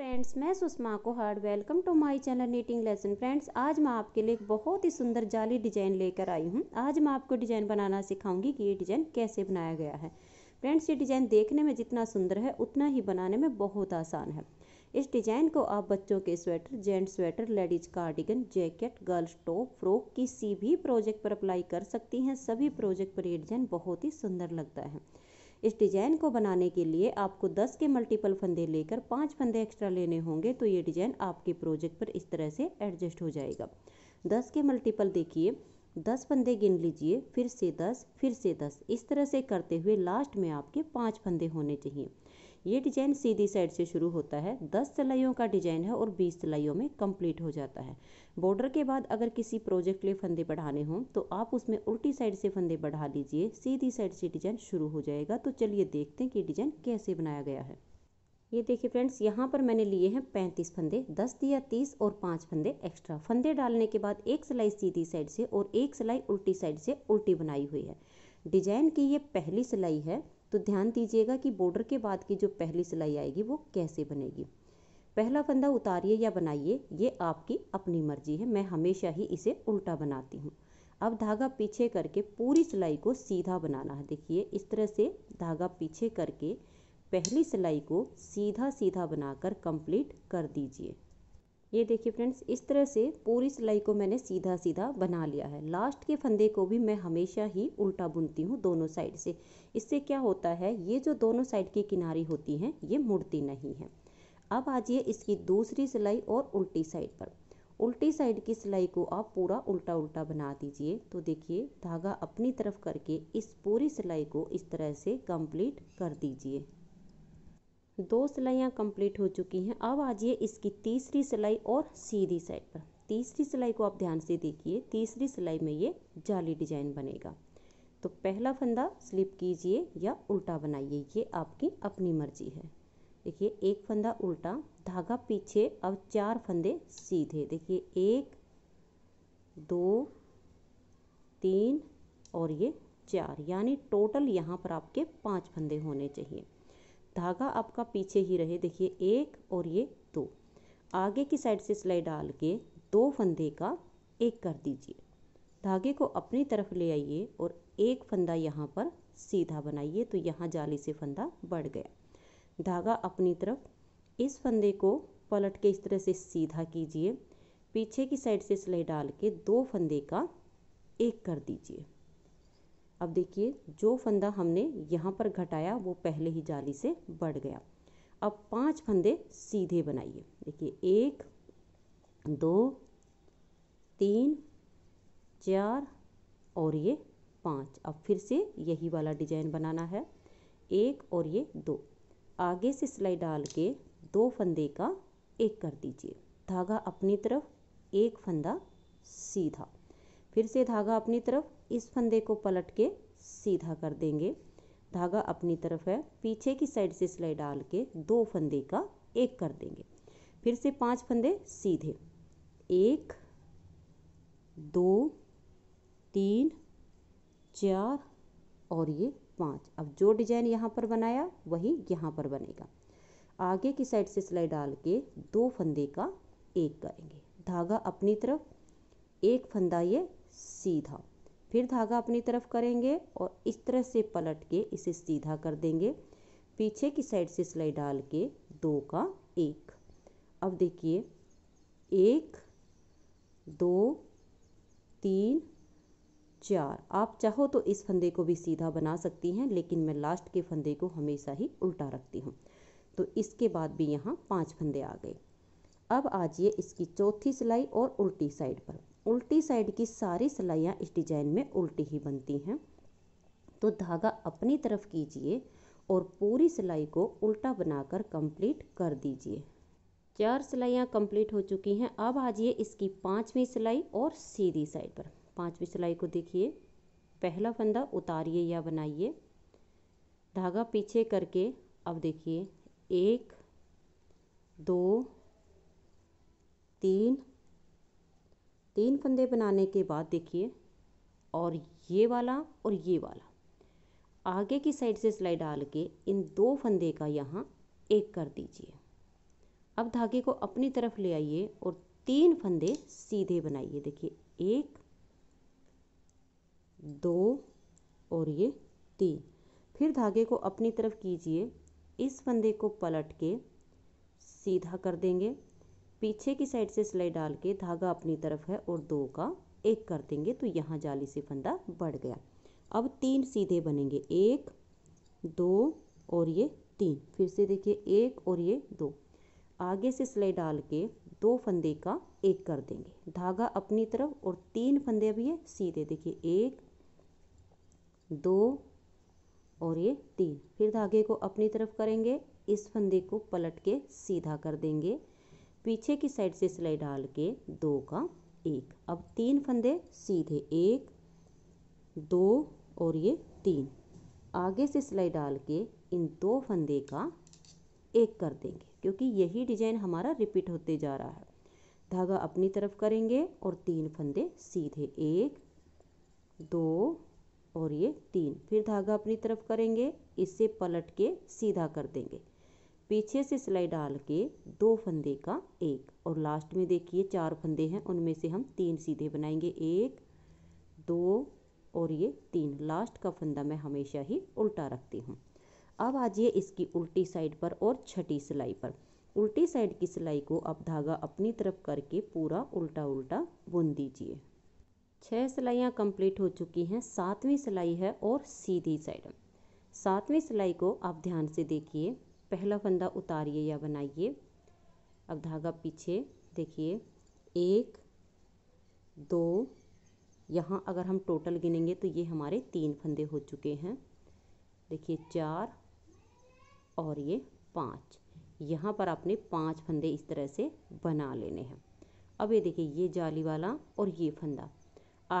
friends मैं सुषमा को hearty welcome to my channel knitting lesson friends आज मैं आपके लिए एक बहुत ही सुंदर जाली डिजाइन लेकर आई हूँ आज मैं आपको डिजाइन बनाना सिखाऊंगी कि ये डिजाइन कैसे बनाया गया है फ्रेंड्स ये डिजाइन देखने में जितना सुंदर है उतना ही बनाने में बहुत आसान है इस डिजाइन को आप बच्चों के sweater gent sweater ladies cardigan jacket girls top frock किसी भी प्रोजेक्ट पर अप्लाई कर सकती हैं सभी प्रोजेक्ट पर ये डिजाइन बहुत ही सुंदर लगता है इस डिजाइन को बनाने के लिए आपको 10 के मल्टीपल फंदे लेकर पाँच फंदे एक्स्ट्रा लेने होंगे तो ये डिजाइन आपके प्रोजेक्ट पर इस तरह से एडजस्ट हो जाएगा 10 के मल्टीपल देखिए 10 फंदे गिन लीजिए फिर से 10 फिर से 10 इस तरह से करते हुए लास्ट में आपके पाँच फंदे होने चाहिए ये डिजाइन सीधी साइड से शुरू होता है दस सिलाइयों का डिजाइन है और बीस सिलाइयों में कंप्लीट हो जाता है बॉर्डर के बाद अगर किसी प्रोजेक्ट के लिए फंदे बढ़ाने हों तो आप उसमें उल्टी साइड से फंदे बढ़ा लीजिए सीधी साइड से डिजाइन शुरू हो जाएगा तो चलिए देखते हैं कि डिजाइन कैसे बनाया गया है ये देखिए फ्रेंड्स यहाँ पर मैंने लिए हैं पैंतीस फंदे दस दिया तीस और पाँच फंदे एक्स्ट्रा फंदे डालने के बाद एक सिलाई सीधी साइड से और एक सिलाई उल्टी साइड से उल्टी बनाई हुई है डिजाइन की ये पहली सिलाई है तो ध्यान दीजिएगा कि बॉर्डर के बाद की जो पहली सिलाई आएगी वो कैसे बनेगी पहला फंदा उतारिए या बनाइए ये आपकी अपनी मर्जी है मैं हमेशा ही इसे उल्टा बनाती हूँ अब धागा पीछे करके पूरी सिलाई को सीधा बनाना है देखिए इस तरह से धागा पीछे करके पहली सिलाई को सीधा सीधा बनाकर कंप्लीट कर दीजिए ये देखिए फ्रेंड्स इस तरह से पूरी सिलाई को मैंने सीधा सीधा बना लिया है लास्ट के फंदे को भी मैं हमेशा ही उल्टा बुनती हूँ दोनों साइड से इससे क्या होता है ये जो दोनों साइड की किनारी होती हैं ये मुड़ती नहीं है अब आ जाइए इसकी दूसरी सिलाई और उल्टी साइड पर उल्टी साइड की सिलाई को आप पूरा उल्टा उल्टा बना दीजिए तो देखिए धागा अपनी तरफ करके इस पूरी सिलाई को इस तरह से कंप्लीट कर दीजिए दो सिलाइयाँ कंप्लीट हो चुकी हैं अब आ जाइए इसकी तीसरी सिलाई और सीधी साइड पर तीसरी सिलाई को आप ध्यान से देखिए तीसरी सिलाई में ये जाली डिजाइन बनेगा तो पहला फंदा स्लिप कीजिए या उल्टा बनाइए ये आपकी अपनी मर्जी है देखिए एक फंदा उल्टा धागा पीछे अब चार फंदे सीधे देखिए एक दो तीन और ये चार यानी टोटल यहाँ पर आपके पांच फंदे होने चाहिए धागा आपका पीछे ही रहे देखिए एक और ये दो आगे की साइड से सिलाई डाल के दो फंदे का एक कर दीजिए धागे को अपनी तरफ ले आइए और एक फंदा यहाँ पर सीधा बनाइए तो यहाँ जाली से फंदा बढ़ गया धागा अपनी तरफ इस फंदे को पलट के इस तरह से सीधा कीजिए पीछे की साइड से सिलाई डाल के दो फंदे का एक कर दीजिए अब देखिए जो फंदा हमने यहाँ पर घटाया वो पहले ही जाली से बढ़ गया अब पांच फंदे सीधे बनाइए देखिए एक दो तीन चार और ये पाँच अब फिर से यही वाला डिजाइन बनाना है एक और ये दो आगे से सिलाई डाल के दो फंदे का एक कर दीजिए धागा अपनी तरफ एक फंदा सीधा फिर से धागा अपनी तरफ इस फंदे को पलट के सीधा कर देंगे धागा अपनी तरफ है पीछे की साइड से सिलाई डाल के दो फंदे का एक कर देंगे फिर से पांच फंदे सीधे एक दो तीन चार और ये पांच अब जो डिजाइन यहाँ पर बनाया वही यहाँ पर बनेगा आगे की साइड से सिलाई डाल के दो फंदे का एक करेंगे धागा अपनी तरफ एक फंदा ये सीधा फिर धागा अपनी तरफ करेंगे और इस तरह से पलट के इसे सीधा कर देंगे पीछे की साइड से सिलाई डाल के दो का एक अब देखिए एक दो तीन चार आप चाहो तो इस फंदे को भी सीधा बना सकती हैं लेकिन मैं लास्ट के फंदे को हमेशा ही उल्टा रखती हूँ तो इसके बाद भी यहाँ पांच फंदे आ गए अब आ जाइए इसकी चौथी सिलाई और उल्टी साइड पर उल्टी साइड की सारी सिलाइयाँ इस डिज़ाइन में उल्टी ही बनती हैं तो धागा अपनी तरफ कीजिए और पूरी सिलाई को उल्टा बनाकर कंप्लीट कर दीजिए चार सिलाइयाँ कंप्लीट हो चुकी हैं अब आ जाइए इसकी पाँचवीं सिलाई और सीधी साइड पर पाँचवीं सिलाई को देखिए पहला फंदा उतारिए या बनाइए धागा पीछे करके अब देखिए एक दो तीन तीन फंदे बनाने के बाद देखिए और ये वाला और ये वाला आगे की साइड से सिलाई डाल के इन दो फंदे का यहाँ एक कर दीजिए अब धागे को अपनी तरफ ले आइए और तीन फंदे सीधे बनाइए देखिए एक दो और ये तीन फिर धागे को अपनी तरफ कीजिए इस फंदे को पलट के सीधा कर देंगे पीछे की साइड से सिलाई डाल के धागा अपनी तरफ है और दो का एक कर देंगे तो यहाँ जाली से फंदा बढ़ गया अब तीन सीधे बनेंगे एक दो और ये तीन फिर से देखिए एक और ये दो आगे से सिलाई डाल के दो फंदे का एक कर देंगे धागा अपनी तरफ और तीन फंदे अभी ये सीधे देखिए एक दो और ये तीन फिर धागे को अपनी तरफ करेंगे इस फंदे को पलट के सीधा कर देंगे पीछे की साइड से सिलाई डाल के दो का एक अब तीन फंदे सीधे एक दो और ये तीन आगे से सिलाई डाल के इन दो फंदे का एक कर देंगे क्योंकि यही डिजाइन हमारा रिपीट होते जा रहा है धागा अपनी तरफ करेंगे और तीन फंदे सीधे एक दो और ये तीन फिर धागा अपनी तरफ करेंगे इसे पलट के सीधा कर देंगे पीछे से सिलाई डाल के दो फंदे का एक और लास्ट में देखिए चार फंदे हैं उनमें से हम तीन सीधे बनाएंगे एक दो और ये तीन लास्ट का फंदा मैं हमेशा ही उल्टा रखती हूँ अब आ जाइए इसकी उल्टी साइड पर और छठी सिलाई पर उल्टी साइड की सिलाई को आप धागा अपनी तरफ करके पूरा उल्टा उल्टा बुन दीजिए छह सिलाइयाँ कंप्लीट हो चुकी हैं सातवीं सिलाई है और सीधी साइड सातवीं सिलाई को आप ध्यान से देखिए पहला फंदा उतारिए या बनाइए अब धागा पीछे देखिए एक दो यहाँ अगर हम टोटल गिनेंगे तो ये हमारे तीन फंदे हो चुके हैं देखिए चार और ये पाँच यहाँ पर आपने पांच फंदे इस तरह से बना लेने हैं अब ये देखिए ये जाली वाला और ये फंदा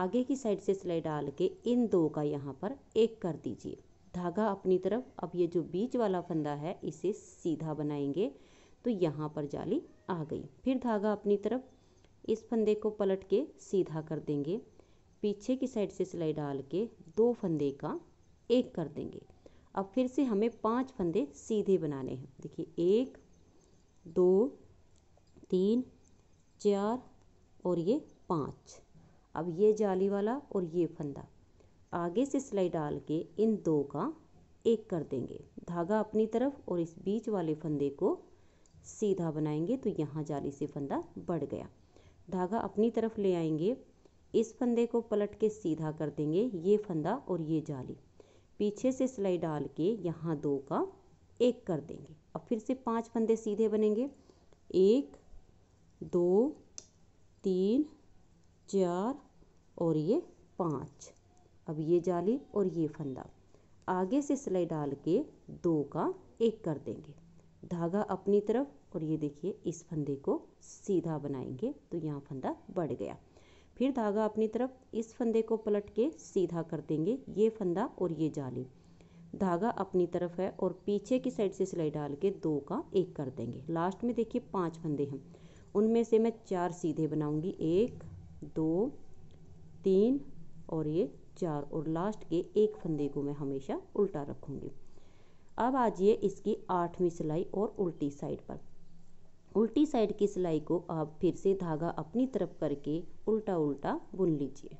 आगे की साइड से सिलाई डाल के इन दो का यहाँ पर एक कर दीजिए धागा अपनी तरफ अब ये जो बीच वाला फंदा है इसे सीधा बनाएंगे तो यहाँ पर जाली आ गई फिर धागा अपनी तरफ इस फंदे को पलट के सीधा कर देंगे पीछे की साइड से सिलाई डाल के दो फंदे का एक कर देंगे अब फिर से हमें पांच फंदे सीधे बनाने हैं देखिए एक दो तीन चार और ये पाँच अब ये जाली वाला और ये फंदा आगे से सिलाई डाल के इन दो का एक कर देंगे धागा अपनी तरफ और इस बीच वाले फंदे को सीधा बनाएंगे तो यहाँ जाली से फंदा बढ़ गया धागा अपनी तरफ ले आएंगे इस फंदे को पलट के सीधा कर देंगे ये फंदा और ये जाली पीछे से सिलाई डाल के यहाँ दो का एक कर देंगे अब फिर से पांच फंदे सीधे बनेंगे एक दो तीन चार और ये पाँच अब ये जाली और ये फंदा आगे से सिलाई डाल के दो का एक कर देंगे धागा अपनी तरफ और ये देखिए इस फंदे को सीधा बनाएंगे तो यहाँ फंदा बढ़ गया फिर धागा अपनी तरफ इस फंदे को पलट के सीधा कर देंगे ये फंदा और ये जाली धागा अपनी तरफ है और पीछे की साइड से सिलाई डाल के दो का एक कर देंगे लास्ट में देखिए पांच फंदे हैं उनमें से मैं चार सीधे बनाऊंगी एक दो तीन और ये चार और लास्ट के एक फंदे को मैं हमेशा उल्टा रखूंगी अब आ जाइए इसकी आठवीं सिलाई और उल्टी साइड पर उल्टी साइड की सिलाई को आप फिर से धागा अपनी तरफ करके उल्टा उल्टा बुन लीजिए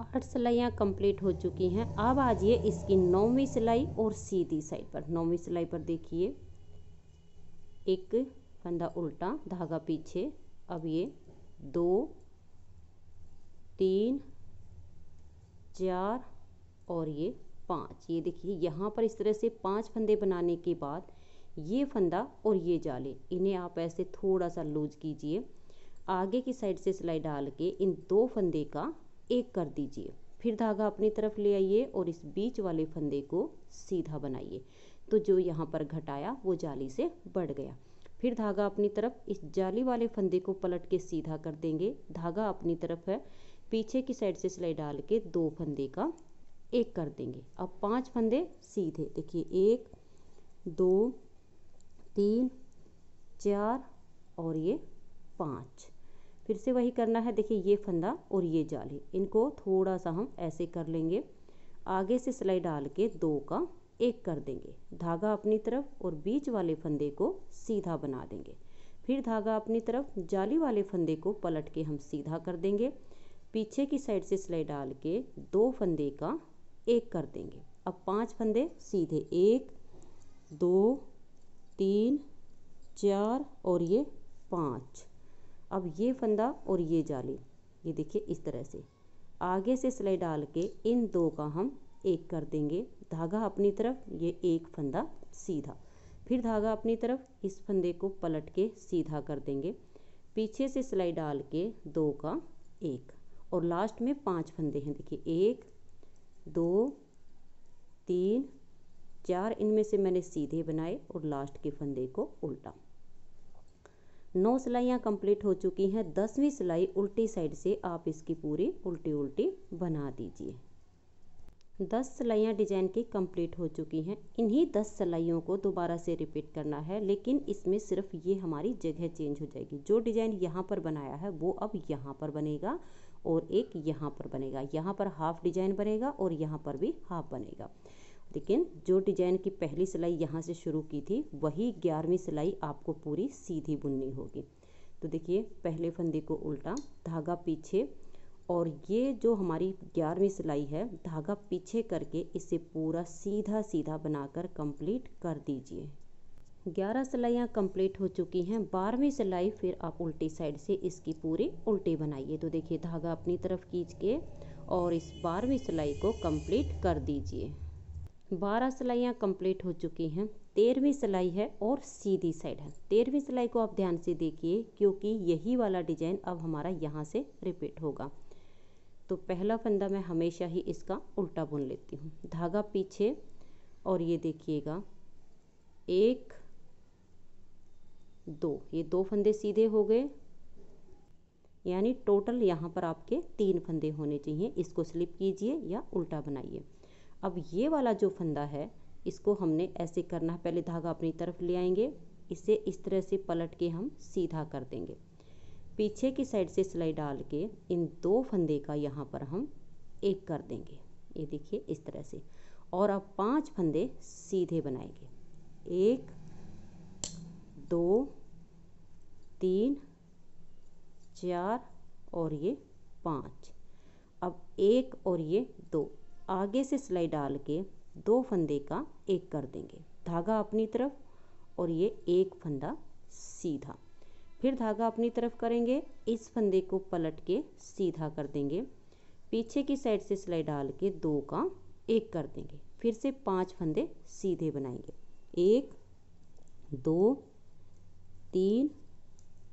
आठ सिलाइयाँ कंप्लीट हो चुकी हैं अब आ जाइए इसकी नौवीं सिलाई और सीधी साइड पर नौवीं सिलाई पर देखिए एक फंदा उल्टा धागा पीछे अब ये दो तीन चार और ये पाँच ये देखिए यहाँ पर इस तरह से पांच फंदे बनाने के बाद ये फंदा और ये जाले इन्हें आप ऐसे थोड़ा सा लूज कीजिए आगे की साइड से सिलाई डाल के इन दो फंदे का एक कर दीजिए फिर धागा अपनी तरफ ले आइए और इस बीच वाले फंदे को सीधा बनाइए तो जो यहाँ पर घटाया वो जाली से बढ़ गया फिर धागा अपनी तरफ इस जाली वाले फंदे को पलट के सीधा कर देंगे धागा अपनी तरफ है पीछे की साइड से सिलाई डाल के दो फंदे का एक कर देंगे अब पांच फंदे सीधे देखिए एक दो तीन चार और ये पाँच फिर से वही करना है देखिए ये फंदा और ये जाली इनको थोड़ा सा हम ऐसे कर लेंगे आगे से सिलाई डाल के दो का एक कर देंगे धागा अपनी तरफ और बीच वाले फंदे को सीधा बना देंगे फिर धागा अपनी तरफ जाली वाले फंदे को पलट के हम सीधा कर देंगे पीछे की साइड से सिलाई डाल के दो फंदे का एक कर देंगे अब पांच फंदे सीधे एक दो तीन चार और ये पाँच अब ये फंदा और ये जाली ये देखिए इस तरह से आगे से सिलाई डाल के इन दो का हम एक कर देंगे धागा अपनी तरफ ये एक फंदा सीधा फिर धागा अपनी तरफ इस फंदे को पलट के सीधा कर देंगे पीछे से सिलाई डाल के दो का एक और लास्ट में पांच फंदे हैं देखिए एक दो तीन चार इनमें से मैंने सीधे बनाए और लास्ट के फंदे को उल्टा नौ सिलाइयाँ कंप्लीट हो चुकी हैं दसवीं सिलाई उल्टी साइड से आप इसकी पूरी उल्टी उल्टी बना दीजिए दस सिलाइयाँ डिजाइन की कंप्लीट हो चुकी हैं इन्हीं दस सिलाइयों को दोबारा से रिपीट करना है लेकिन इसमें सिर्फ ये हमारी जगह चेंज हो जाएगी जो डिजाइन यहाँ पर बनाया है वो अब यहाँ पर बनेगा और एक यहाँ पर बनेगा यहाँ पर हाफ डिजाइन बनेगा और यहाँ पर भी हाफ बनेगा लेकिन जो डिजाइन की पहली सिलाई यहाँ से शुरू की थी वही ग्यारहवीं सिलाई आपको पूरी सीधी बुननी होगी तो देखिए पहले फंदे को उल्टा धागा पीछे और ये जो हमारी ग्यारहवीं सिलाई है धागा पीछे करके इसे पूरा सीधा सीधा बनाकर कंप्लीट कर दीजिए ग्यारह सिलाइयाँ कंप्लीट हो चुकी हैं बारहवीं सिलाई फिर आप उल्टी साइड से इसकी पूरी उल्टी बनाइए तो देखिए धागा अपनी तरफ खींच के और इस बारहवीं सिलाई को कंप्लीट कर दीजिए बारह सिलाइयाँ कंप्लीट हो चुकी हैं तेरहवीं सिलाई है और सीधी साइड है तेरहवीं सिलाई को आप ध्यान से देखिए क्योंकि यही वाला डिजाइन अब हमारा यहाँ से रिपीट होगा तो पहला फंदा मैं हमेशा ही इसका उल्टा बुन लेती हूँ धागा पीछे और ये देखिएगा एक दो ये दो फंदे सीधे हो गए यानी टोटल यहाँ पर आपके तीन फंदे होने चाहिए इसको स्लिप कीजिए या उल्टा बनाइए अब ये वाला जो फंदा है इसको हमने ऐसे करना है पहले धागा अपनी तरफ ले आएंगे इसे इस तरह से पलट के हम सीधा कर देंगे पीछे की साइड से सिलाई डाल के इन दो फंदे का यहाँ पर हम एक कर देंगे ये देखिए इस तरह से और अब पांच फंदे सीधे बनाएंगे एक दो तीन चार और ये पाँच अब एक और ये दो आगे से सिलाई डाल के दो फंदे का एक कर देंगे धागा अपनी तरफ और ये एक फंदा सीधा फिर धागा अपनी तरफ करेंगे इस फंदे को पलट के सीधा कर देंगे पीछे की साइड से सिलाई डाल के दो का एक कर देंगे फिर से पांच फंदे सीधे बनाएंगे एक दो तीन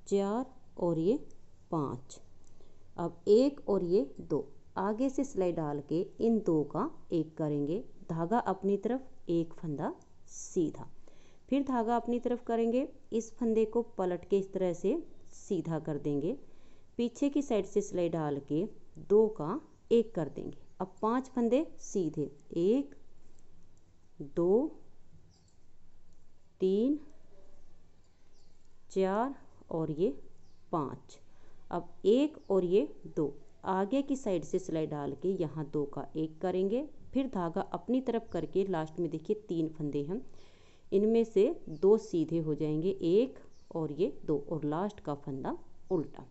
चार और ये पाँच अब एक और ये दो आगे से सिलाई डाल के इन दो का एक करेंगे धागा अपनी तरफ एक फंदा सीधा फिर धागा अपनी तरफ करेंगे इस फंदे को पलट के इस तरह से सीधा कर देंगे पीछे की साइड से सिलाई डाल के दो का एक कर देंगे अब पांच फंदे सीधे एक दो तीन चार और ये पाँच अब एक और ये दो आगे की साइड से सिलाई डाल के यहाँ दो का एक करेंगे फिर धागा अपनी तरफ करके लास्ट में देखिए तीन फंदे हैं इनमें से दो सीधे हो जाएंगे एक और ये दो और लास्ट का फंदा उल्टा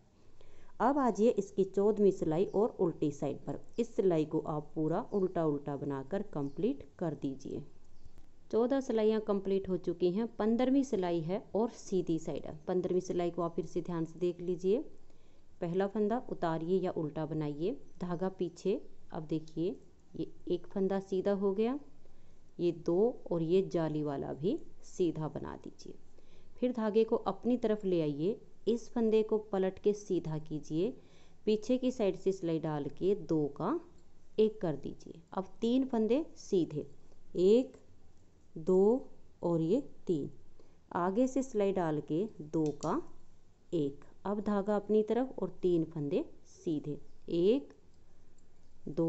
अब आ जाइए इसकी चौदहवीं सिलाई और उल्टी साइड पर इस सिलाई को आप पूरा उल्टा उल्टा बनाकर कंप्लीट कर दीजिए चौदह सिलाइयाँ कंप्लीट हो चुकी हैं पंद्रहवीं सिलाई है और सीधी साइड है पंद्रहवीं सिलाई को आप फिर से ध्यान से देख लीजिए पहला फंदा उतारिए या उल्टा बनाइए धागा पीछे अब देखिए ये एक फंदा सीधा हो गया ये दो और ये जाली वाला भी सीधा बना दीजिए फिर धागे को अपनी तरफ ले आइए इस फंदे को पलट के सीधा कीजिए पीछे की साइड से सिलाई डाल के दो का एक कर दीजिए अब तीन फंदे सीधे एक दो और ये तीन आगे से सिलाई डाल के दो का एक अब धागा अपनी तरफ और तीन फंदे सीधे एक दो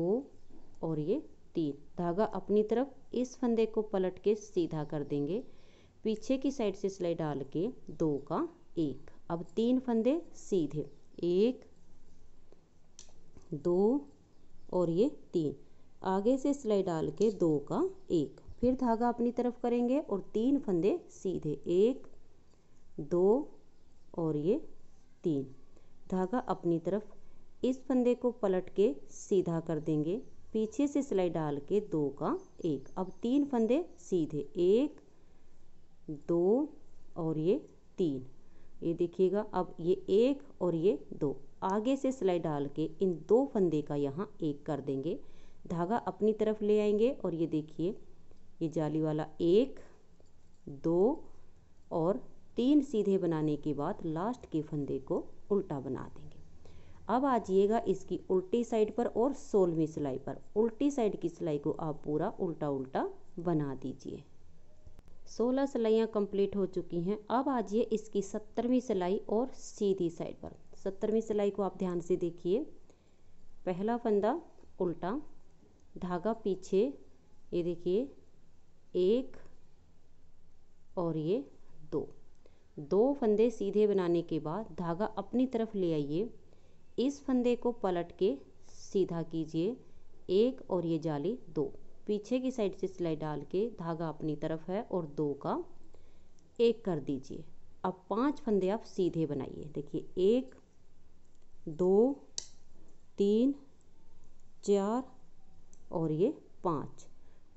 और ये तीन धागा अपनी तरफ इस फंदे को पलट के सीधा कर देंगे पीछे की साइड से सिलाई डाल के दो का एक अब तीन फंदे सीधे एक दो और ये तीन आगे से सिलाई डाल के दो का एक फिर धागा अपनी तरफ करेंगे और तीन फंदे सीधे एक दो और ये तीन धागा अपनी तरफ इस फंदे को पलट के सीधा कर देंगे पीछे से सिलाई डाल के दो का एक अब तीन फंदे सीधे एक दो और ये तीन ये देखिएगा अब ये एक और ये दो आगे से सिलाई डाल के इन दो फंदे का यहाँ एक कर देंगे धागा अपनी तरफ ले आएंगे और ये देखिए ये जाली वाला एक दो और तीन सीधे बनाने के बाद लास्ट के फंदे को उल्टा बना देंगे अब आ जाइएगा इसकी उल्टी साइड पर और सोलहवीं सिलाई पर उल्टी साइड की सिलाई को आप पूरा उल्टा उल्टा बना दीजिए सोलह सिलाइयाँ कंप्लीट हो चुकी हैं अब आ जाइए इसकी सत्तरवीं सिलाई और सीधी साइड पर सत्तरवीं सिलाई को आप ध्यान से देखिए पहला फंदा उल्टा धागा पीछे ये देखिए एक और ये दो दो फंदे सीधे बनाने के बाद धागा अपनी तरफ ले आइए इस फंदे को पलट के सीधा कीजिए एक और ये जाली दो पीछे की साइड से सिलाई डाल के धागा अपनी तरफ है और दो का एक कर दीजिए अब पांच फंदे आप सीधे बनाइए देखिए एक दो तीन चार और ये पाँच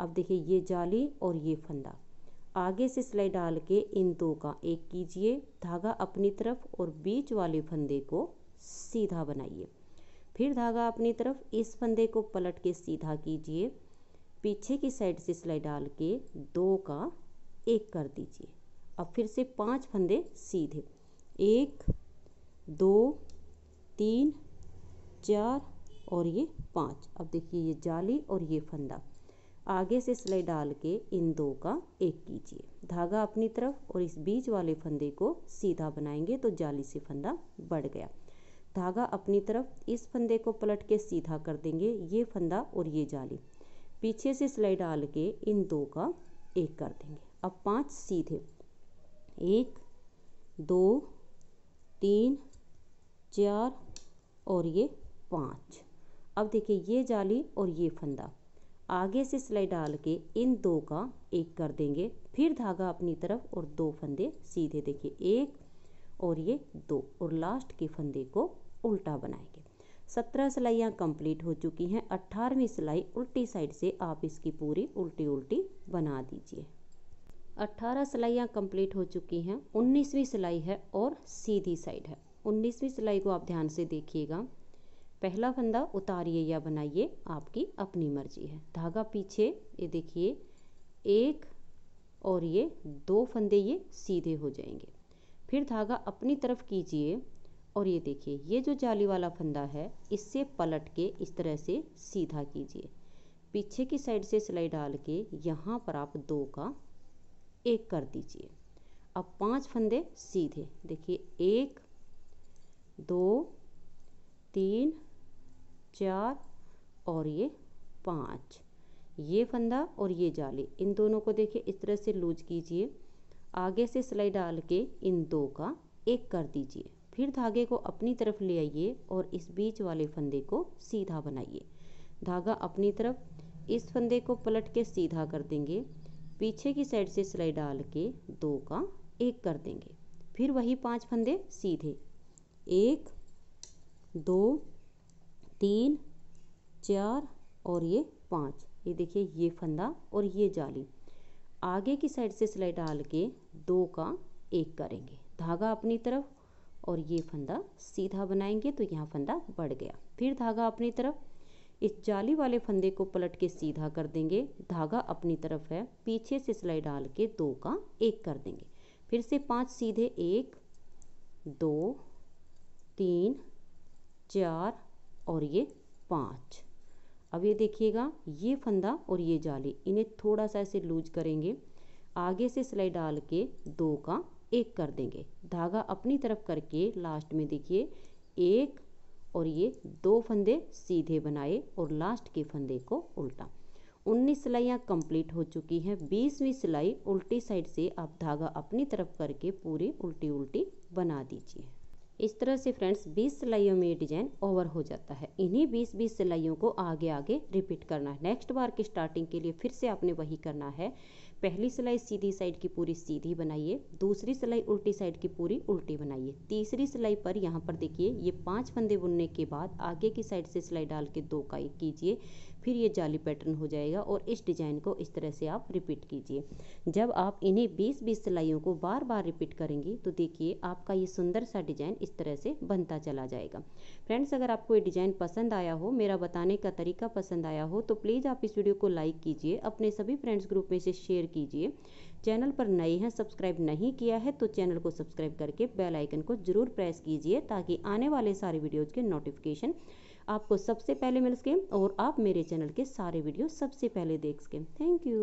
अब देखिए ये जाली और ये फंदा आगे से सिलाई डाल के इन दो का एक कीजिए धागा अपनी तरफ और बीच वाले फंदे को सीधा बनाइए फिर धागा अपनी तरफ इस फंदे को पलट के सीधा कीजिए पीछे की साइड से सिलाई डाल के दो का एक कर दीजिए अब फिर से पांच फंदे सीधे एक दो तीन चार और ये पांच अब देखिए ये जाली और ये फंदा आगे से सिलाई डाल के इन दो का एक कीजिए धागा अपनी तरफ और इस बीच वाले फंदे को सीधा बनाएंगे तो जाली से फंदा बढ़ गया धागा अपनी तरफ इस फंदे को पलट के सीधा कर देंगे ये फंदा और ये जाली पीछे से सिलाई डाल के इन दो का एक कर देंगे अब पांच सीधे एक दो तीन चार और ये पाँच अब देखिए ये जाली और ये फंदा आगे से सिलाई डाल के इन दो का एक कर देंगे फिर धागा अपनी तरफ और दो फंदे सीधे देखिए एक और ये दो और लास्ट के फंदे को उल्टा बनाएंगे सत्रह सिलाइयाँ कंप्लीट हो चुकी हैं अट्ठारहवीं सिलाई उल्टी साइड से आप इसकी पूरी उल्टी उल्टी बना दीजिए अट्ठारह सिलाइयाँ कंप्लीट हो चुकी हैं उन्नीसवीं सिलाई है और सीधी साइड है उन्नीसवीं सिलाई को आप ध्यान से देखिएगा पहला फंदा उतारिए या बनाइए आपकी अपनी मर्जी है धागा पीछे ये देखिए एक और ये दो फंदे ये सीधे हो जाएंगे फिर धागा अपनी तरफ कीजिए और ये देखिए ये जो जाली वाला फंदा है इससे पलट के इस तरह से सीधा कीजिए पीछे की साइड से सिलाई डाल के यहाँ पर आप दो का एक कर दीजिए अब पांच फंदे सीधे देखिए एक दो तीन चार और ये पाँच ये फंदा और ये जाली इन दोनों को देखिए इस तरह से लूज कीजिए आगे से सिलाई डाल के इन दो का एक कर दीजिए फिर धागे को अपनी तरफ ले आइए और इस बीच वाले फंदे को सीधा बनाइए धागा अपनी तरफ इस फंदे को पलट के सीधा कर देंगे पीछे की साइड से सिलाई डाल के दो का एक कर देंगे फिर वही पांच फंदे सीधे एक दो तीन चार और ये पाँच ये देखिए ये फंदा और ये जाली आगे की साइड से सिलाई डाल के दो का एक करेंगे धागा अपनी तरफ और ये फंदा सीधा बनाएंगे तो यहाँ फंदा बढ़ गया फिर धागा अपनी तरफ इस जाली वाले फंदे को पलट के सीधा कर देंगे धागा अपनी तरफ है पीछे से सिलाई डाल के दो का एक कर देंगे फिर से पांच सीधे एक दो तीन चार और ये पाँच अब ये देखिएगा ये फंदा और ये जाली इन्हें थोड़ा सा ऐसे लूज करेंगे आगे से सिलाई डाल के दो का एक कर देंगे धागा अपनी तरफ करके लास्ट में देखिए एक और ये दो फंदे सीधे बनाए और लास्ट के फंदे को उल्टा 19 सिलाइयाँ कंप्लीट हो चुकी हैं 20वीं सिलाई उल्टी साइड से आप धागा अपनी तरफ करके पूरी उल्टी उल्टी बना दीजिए इस तरह से फ्रेंड्स 20 सिलाइयों में ये डिजाइन ओवर हो जाता है इन्हीं 20-20 सिलाइयों को आगे आगे रिपीट करना है नेक्स्ट बार की स्टार्टिंग के लिए फिर से आपने वही करना है पहली सिलाई सीधी साइड की पूरी सीधी बनाइए दूसरी सिलाई उल्टी साइड की पूरी उल्टी बनाइए तीसरी सिलाई पर यहाँ पर देखिए ये पांच फंदे बुनने के बाद आगे की साइड से सिलाई डाल के दो का कीजिए फिर ये जाली पैटर्न हो जाएगा और इस डिज़ाइन को इस तरह से आप रिपीट कीजिए जब आप इन्हें 20-20 सिलाइयों को बार बार रिपीट करेंगी तो देखिए आपका ये सुंदर सा डिज़ाइन इस तरह से बनता चला जाएगा फ्रेंड्स अगर आपको ये डिज़ाइन पसंद आया हो मेरा बताने का तरीका पसंद आया हो तो प्लीज़ आप इस वीडियो को लाइक कीजिए अपने सभी फ्रेंड्स ग्रुप में से शेयर कीजिए चैनल पर नए हैं सब्सक्राइब नहीं किया है तो चैनल को सब्सक्राइब करके बेल आइकन को जरूर प्रेस कीजिए ताकि आने वाले सारे वीडियोज़ के नोटिफिकेशन आपको सबसे पहले मिल सके और आप मेरे चैनल के सारे वीडियो सबसे पहले देख सकें थैंक यू